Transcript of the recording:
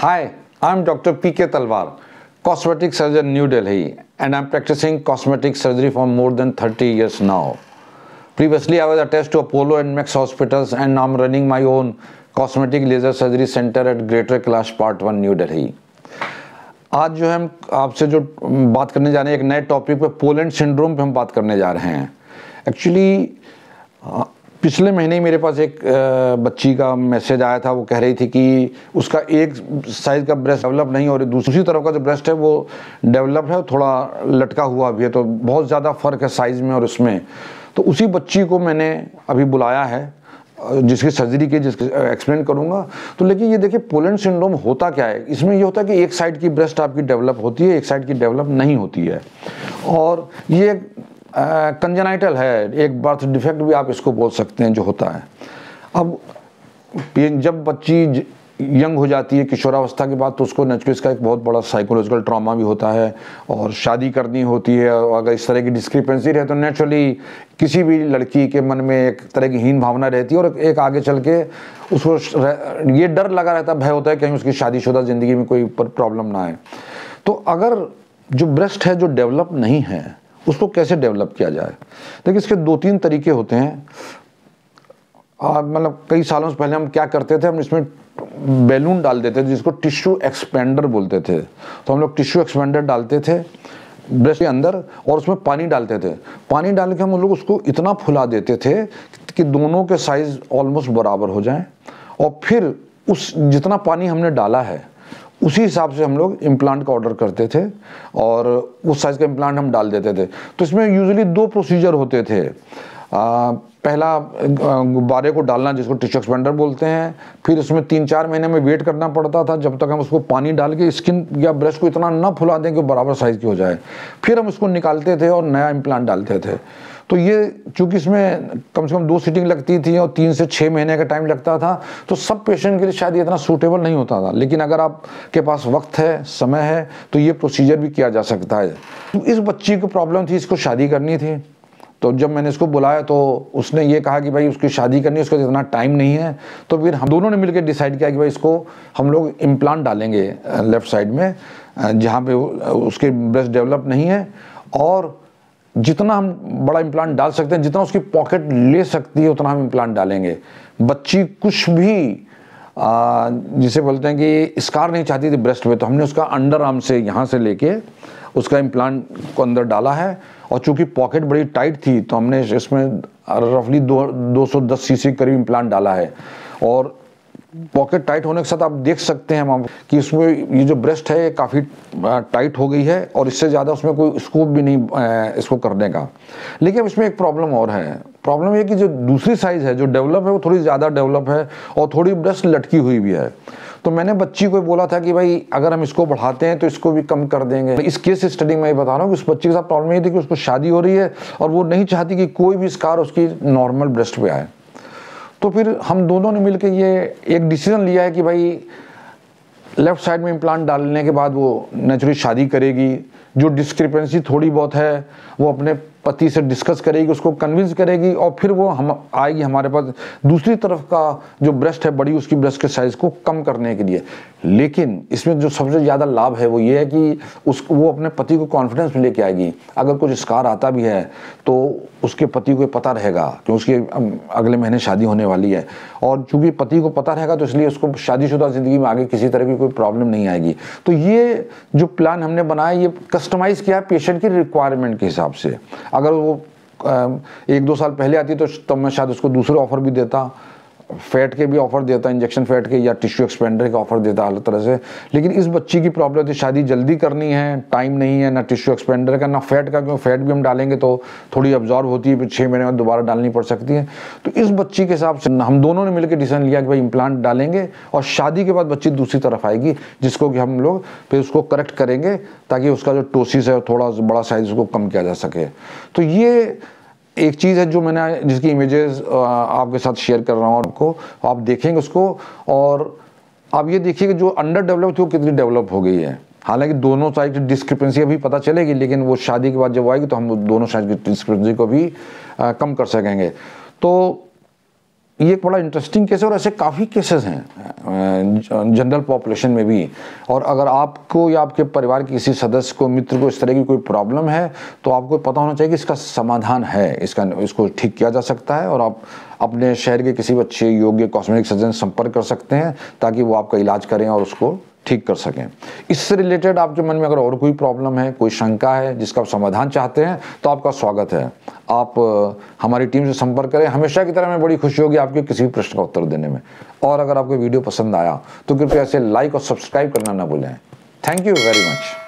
Hi, I'm Dr. PK Talwar, cosmetic surgeon New Delhi, and I'm practicing cosmetic surgery for more than 30 years now. Previously, I was attached to Apollo and Max hospitals, and now I'm running my own cosmetic laser surgery center at Greater Kailash Part 1 New Delhi. आज जो हम आपसे जो बात करने जा रहे हैं एक नए टॉपिक पे पोलैंड सिंड्रोम पे हम बात करने जा रहे हैं एक्चुअली पिछले महीने ही मेरे पास एक बच्ची का मैसेज आया था वो कह रही थी कि उसका एक साइज का ब्रेस्ट डेवलप नहीं और दूसरी तरफ का जो ब्रेस्ट है वो डेवलप है थोड़ा लटका हुआ भी है तो बहुत ज़्यादा फ़र्क है साइज़ में और उसमें तो उसी बच्ची को मैंने अभी बुलाया है जिसकी सर्जरी की जिसके एक्सप्लेन करूंगा तो लेकिन ये देखिए पोलैंड सिंड्रोम होता क्या है इसमें ये होता है कि एक साइड की ब्रेस्ट आपकी डेवलप होती है एक साइड की डेवलप नहीं होती है और ये कंजनाइटल है एक बर्थ डिफेक्ट भी आप इसको बोल सकते हैं जो होता है अब जब बच्ची यंग हो जाती है किशोरावस्था के बाद तो उसको नेचुरली इसका एक बहुत बड़ा साइकोलॉजिकल ट्रॉमा भी होता है और शादी करनी होती है और अगर इस तरह की डिस्क्रिपेंसी रहे तो नेचुरली किसी भी लड़की के मन में एक तरह की हीन भावना रहती है और एक आगे चल के उसको ये डर लगा रहता है भय होता है कहीं उसकी शादीशुदा ज़िंदगी में कोई प्रॉब्लम ना आए तो अगर जो ब्रेस्ट है जो डेवलप नहीं है उसको कैसे डेवलप किया जाए देखिए इसके दो तीन तरीके होते हैं मतलब कई सालों से पहले हम क्या करते थे हम इसमें बैलून डाल देते थे जिसको टिश्यू एक्सपेंडर बोलते थे तो हम लोग टिश्यू एक्सपेंडर डालते थे ब्रश के अंदर और उसमें पानी डालते थे पानी डाल के हम लोग उसको इतना फुला देते थे कि दोनों के साइज़ ऑलमोस्ट बराबर हो जाएं और फिर उस जितना पानी हमने डाला है उसी हिसाब से हम लोग इम्प्लांट का ऑर्डर करते थे और उस साइज़ का इम्प्लांट हम डाल देते थे तो इसमें यूजली दो प्रोसीजर होते थे आ, पहला गुब्बारे को डालना जिसको टिशक्स एक्सपेंडर बोलते हैं फिर उसमें तीन चार महीने में वेट करना पड़ता था जब तक हम उसको पानी डाल के स्किन या ब्रश को इतना ना फुला दें कि बराबर साइज़ की हो जाए फिर हम उसको निकालते थे और नया इम्प्लांट डालते थे तो ये चूँकि इसमें कम से कम दो सीटिंग लगती थी और तीन से छः महीने का टाइम लगता था तो सब पेशेंट के लिए शायद इतना सूटेबल नहीं होता था लेकिन अगर आपके पास वक्त है समय है तो ये प्रोसीजर भी किया जा सकता है तो इस बच्ची को प्रॉब्लम थी इसको शादी करनी थी तो जब मैंने इसको बुलाया तो उसने ये कहा कि भाई उसकी शादी करनी है उसका इतना टाइम नहीं है तो फिर हम दोनों ने मिलकर डिसाइड किया कि भाई इसको हम लोग इम्प्लांट डालेंगे लेफ़्ट साइड में जहाँ पे उसके ब्रेस्ट डेवलप नहीं है और जितना हम बड़ा इम्प्लांट डाल सकते हैं जितना उसकी पॉकेट ले सकती है उतना हम इम्प्लांट डालेंगे बच्ची कुछ भी आ, जिसे बोलते हैं कि स्कार नहीं चाहती थी ब्रेस्ट पे तो हमने उसका अंडर आर्म से यहाँ से लेके उसका इम्प्लांट को अंदर डाला है और चूंकि पॉकेट बड़ी टाइट थी तो हमने इसमें रफली दो दो सौ दस सी करीब इम्प्लांट डाला है और पॉकेट टाइट होने के साथ आप देख सकते हैं हम कि इसमें ये जो ब्रेस्ट है ये काफ़ी टाइट हो गई है और इससे ज़्यादा उसमें कोई स्कोप भी नहीं इसको करने का लेकिन इसमें एक प्रॉब्लम और है प्रॉब्लम ये कि जो दूसरी साइज़ है जो डेवलप है वो थोड़ी ज़्यादा डेवलप है और थोड़ी ब्रेस्ट लटकी हुई भी है तो मैंने बच्ची को बोला था कि भाई अगर हम इसको बढ़ाते हैं तो इसको भी कम कर देंगे इस केस स्टडी में बता रहा हूँ कि उस बच्ची के साथ प्रॉब्लम ये थी कि उसको शादी हो रही है और वो नहीं चाहती कि कोई भी स्कार उसकी नॉर्मल ब्रेस्ट पर आए तो फिर हम दोनों ने मिलकर ये एक डिसीजन लिया है कि भाई लेफ़्ट साइड में इम्प्लांट डालने के बाद वो नेचुरली शादी करेगी जो डिस्क्रिपेंसी थोड़ी बहुत है वो अपने पति से डिस्कस करेगी उसको कन्विंस करेगी और फिर वो हम आएगी हमारे पास दूसरी तरफ का जो ब्रेस्ट है बड़ी उसकी ब्रेस्ट के साइज को कम करने के लिए लेकिन इसमें जो सबसे ज़्यादा लाभ है वो ये है कि उस वो अपने पति को कॉन्फिडेंस में लेके आएगी अगर कुछ स्कार आता भी है तो उसके पति को पता रहेगा कि उसके अगले महीने शादी होने वाली है और चूंकि पति को पता रहेगा तो इसलिए उसको शादीशुदा ज़िंदगी में आगे किसी तरह की कोई प्रॉब्लम नहीं आएगी तो ये जो प्लान हमने बनाया ये कस्टमाइज़ किया है पेशेंट की रिक्वायरमेंट के हिसाब से अगर वो एक दो साल पहले आती तो तब मैं शायद उसको दूसरे ऑफ़र भी देता फैट के भी ऑफर देता है इंजेक्शन फैट के या टिश्यू एक्सपेंडर के ऑफर देता है अलग तरह से लेकिन इस बच्ची की प्रॉब्लम थी तो शादी जल्दी करनी है टाइम नहीं है ना टिश्यू एक्सपेंडर का ना फैट का क्यों फैट भी हम डालेंगे तो थोड़ी ऑब्जॉर्व होती है फिर छः महीने बाद दोबारा डालनी पड़ सकती है तो इस बच्ची के हिसाब से हम दोनों ने मिलकर डिसीजन लिया कि भाई इम्प्लांट डालेंगे और शादी के बाद बच्ची दूसरी तरफ आएगी जिसको कि हम लोग फिर उसको करेक्ट करेंगे ताकि उसका जो टोसिस है थोड़ा बड़ा साइज उसको कम किया जा सके तो ये एक चीज़ है जो मैंने जिसकी इमेजेस आपके साथ शेयर कर रहा हूँ आपको आप देखेंगे उसको और आप ये देखिए कि जो अंडर डेवलप थी वो कितनी डेवलप हो गई है हालांकि दोनों साइड की डिस्क्रिपेंसी अभी पता चलेगी लेकिन वो शादी के बाद जब आएगी तो हम दोनों साइड की डिस्क्रिपेंसी को भी आ, कम कर सकेंगे तो ये एक बड़ा इंटरेस्टिंग केस है और ऐसे काफ़ी केसेस हैं जनरल पॉपुलेशन में भी और अगर आपको या आपके परिवार के किसी सदस्य को मित्र को इस तरह की कोई प्रॉब्लम है तो आपको पता होना चाहिए कि इसका समाधान है इसका इसको ठीक किया जा सकता है और आप अपने शहर के किसी भी अच्छे योग्य कॉस्मेटिक सर्जन संपर्क कर सकते हैं ताकि वो आपका इलाज करें और उसको ठीक कर सकें इससे रिलेटेड आपके मन में अगर और कोई प्रॉब्लम है कोई शंका है जिसका आप समाधान चाहते हैं तो आपका स्वागत है आप हमारी टीम से संपर्क करें हमेशा की तरह हमें बड़ी खुशी होगी आपके किसी भी प्रश्न का उत्तर देने में और अगर आपको वीडियो पसंद आया तो कृपया इसे लाइक और सब्सक्राइब करना ना भूलें थैंक यू वेरी मच